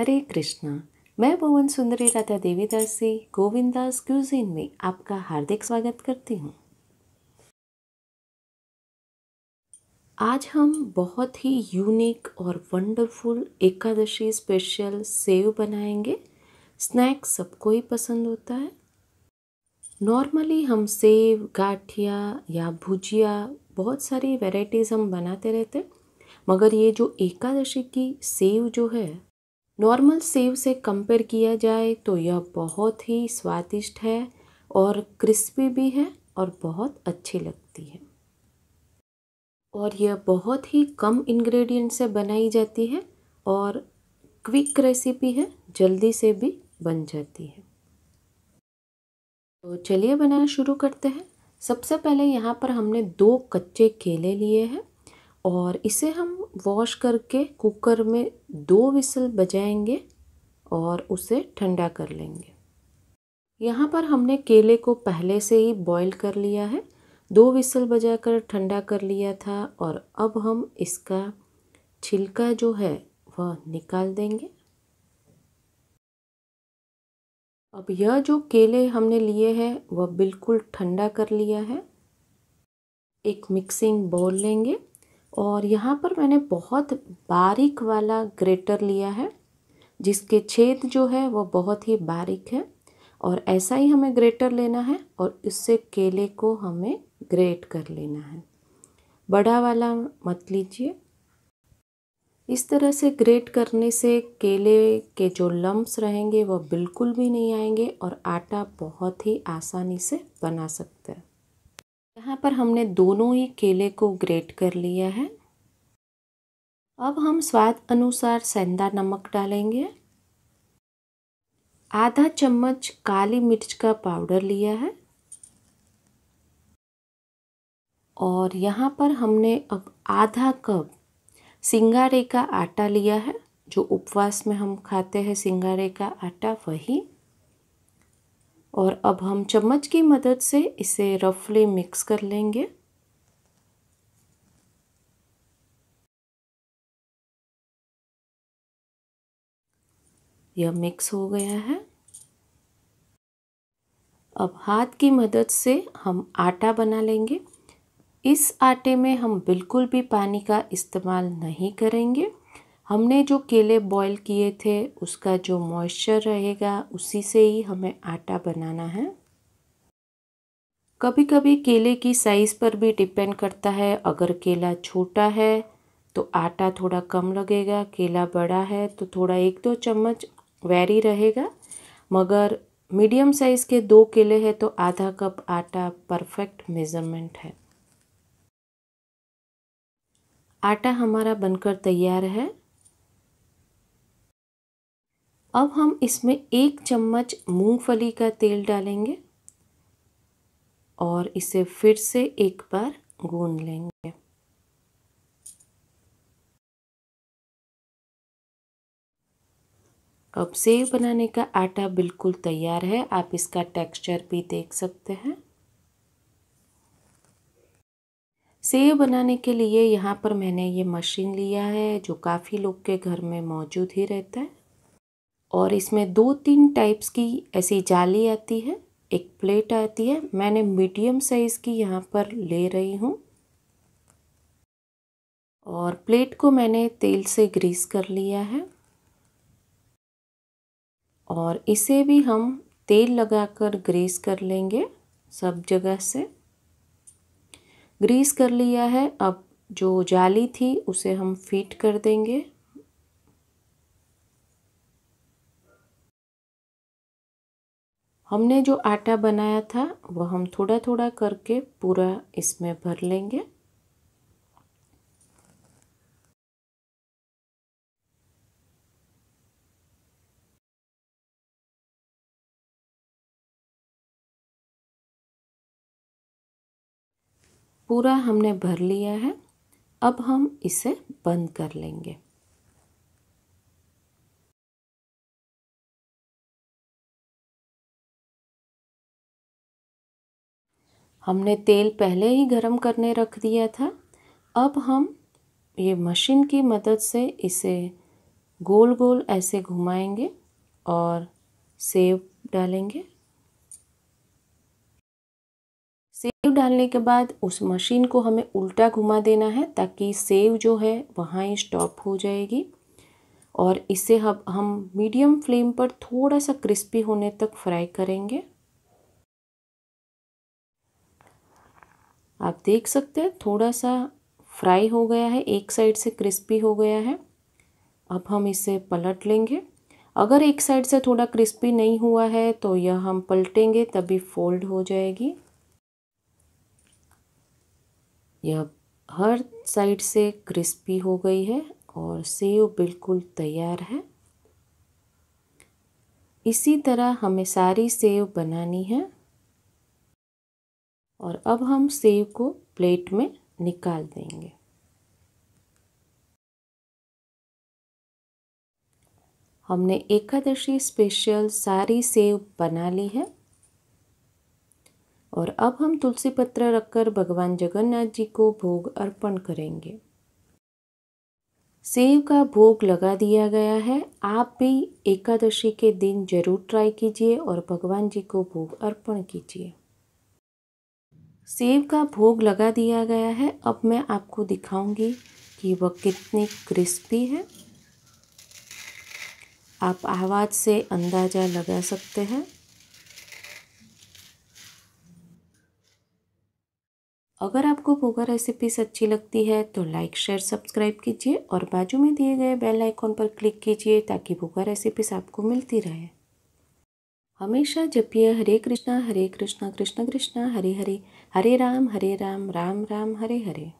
हरे कृष्णा मैं भुवन सुंदरी राधा देवीदास से गोविंदास क्यूजिन में आपका हार्दिक स्वागत करती हूँ आज हम बहुत ही यूनिक और वंडरफुल एकादशी स्पेशल सेव बनाएंगे स्नैक्स सबको ही पसंद होता है नॉर्मली हम सेव गाठिया या भुजिया बहुत सारी वेराइटीज़ हम बनाते रहते मगर ये जो एकादशी की सेव जो है नॉर्मल सेव से कंपेयर किया जाए तो यह बहुत ही स्वादिष्ट है और क्रिस्पी भी है और बहुत अच्छी लगती है और यह बहुत ही कम इंग्रेडिएंट से बनाई जाती है और क्विक रेसिपी है जल्दी से भी बन जाती है तो चलिए बनाना शुरू करते हैं सबसे पहले यहाँ पर हमने दो कच्चे केले लिए हैं और इसे हम वॉश करके कुकर में दो विसल बजाएंगे और उसे ठंडा कर लेंगे यहाँ पर हमने केले को पहले से ही बॉईल कर लिया है दो विसल बजाकर ठंडा कर लिया था और अब हम इसका छिलका जो है वह निकाल देंगे अब यह जो केले हमने लिए हैं वह बिल्कुल ठंडा कर लिया है एक मिक्सिंग बाउल लेंगे और यहाँ पर मैंने बहुत बारीक वाला ग्रेटर लिया है जिसके छेद जो है वो बहुत ही बारीक है और ऐसा ही हमें ग्रेटर लेना है और इससे केले को हमें ग्रेट कर लेना है बड़ा वाला मत लीजिए इस तरह से ग्रेट करने से केले के जो लम्ब्स रहेंगे वह बिल्कुल भी नहीं आएंगे और आटा बहुत ही आसानी से बना सकते हैं यहाँ पर हमने दोनों ही केले को ग्रेट कर लिया है अब हम स्वाद अनुसार सेंधा नमक डालेंगे आधा चम्मच काली मिर्च का पाउडर लिया है और यहाँ पर हमने अब आधा कप सिंगारे का आटा लिया है जो उपवास में हम खाते हैं सिंगारे का आटा वही और अब हम चम्मच की मदद से इसे रफली मिक्स कर लेंगे यह मिक्स हो गया है अब हाथ की मदद से हम आटा बना लेंगे इस आटे में हम बिल्कुल भी पानी का इस्तेमाल नहीं करेंगे हमने जो केले बॉईल किए थे उसका जो मॉइस्चर रहेगा उसी से ही हमें आटा बनाना है कभी कभी केले की साइज़ पर भी डिपेंड करता है अगर केला छोटा है तो आटा थोड़ा कम लगेगा केला बड़ा है तो थोड़ा एक दो चम्मच वैरी रहेगा मगर मीडियम साइज़ के दो केले हैं तो आधा कप आटा परफेक्ट मेज़रमेंट है आटा हमारा बनकर तैयार है अब हम इसमें एक चम्मच मूंगफली का तेल डालेंगे और इसे फिर से एक बार गूंद लेंगे अब सेव बनाने का आटा बिल्कुल तैयार है आप इसका टेक्सचर भी देख सकते हैं सेव बनाने के लिए यहाँ पर मैंने ये मशीन लिया है जो काफ़ी लोग के घर में मौजूद ही रहता है और इसमें दो तीन टाइप्स की ऐसी जाली आती है एक प्लेट आती है मैंने मीडियम साइज़ की यहाँ पर ले रही हूँ और प्लेट को मैंने तेल से ग्रीस कर लिया है और इसे भी हम तेल लगाकर ग्रीस कर लेंगे सब जगह से ग्रीस कर लिया है अब जो जाली थी उसे हम फिट कर देंगे हमने जो आटा बनाया था वह हम थोड़ा थोड़ा करके पूरा इसमें भर लेंगे पूरा हमने भर लिया है अब हम इसे बंद कर लेंगे हमने तेल पहले ही गरम करने रख दिया था अब हम ये मशीन की मदद से इसे गोल गोल ऐसे घुमाएंगे और सेव डालेंगे सेव डालने के बाद उस मशीन को हमें उल्टा घुमा देना है ताकि सेव जो है वहाँ ही स्टॉप हो जाएगी और इसे हम हम मीडियम फ्लेम पर थोड़ा सा क्रिस्पी होने तक फ्राई करेंगे आप देख सकते हैं थोड़ा सा फ्राई हो गया है एक साइड से क्रिस्पी हो गया है अब हम इसे पलट लेंगे अगर एक साइड से थोड़ा क्रिस्पी नहीं हुआ है तो यह हम पलटेंगे तभी फोल्ड हो जाएगी यह हर साइड से क्रिस्पी हो गई है और सेव बिल्कुल तैयार है इसी तरह हमें सारी सेव बनानी है और अब हम सेव को प्लेट में निकाल देंगे हमने एकादशी स्पेशल सारी सेव बना ली है और अब हम तुलसी पत्र रखकर भगवान जगन्नाथ जी को भोग अर्पण करेंगे सेव का भोग लगा दिया गया है आप भी एकादशी के दिन जरूर ट्राई कीजिए और भगवान जी को भोग अर्पण कीजिए सेब का भोग लगा दिया गया है अब मैं आपको दिखाऊंगी कि वह कितनी क्रिस्पी है आप आवाज़ से अंदाज़ा लगा सकते हैं अगर आपको भोगा रेसिपीज अच्छी लगती है तो लाइक शेयर सब्सक्राइब कीजिए और बाजू में दिए गए बेल आइकॉन पर क्लिक कीजिए ताकि भोगा रेसिपीज आपको मिलती रहे हमेशा जपिए हरे कृष्णा हरे कृष्णा कृष्ण कृष्णा हरे हरे हरे राम हरे राम राम राम हरे हरे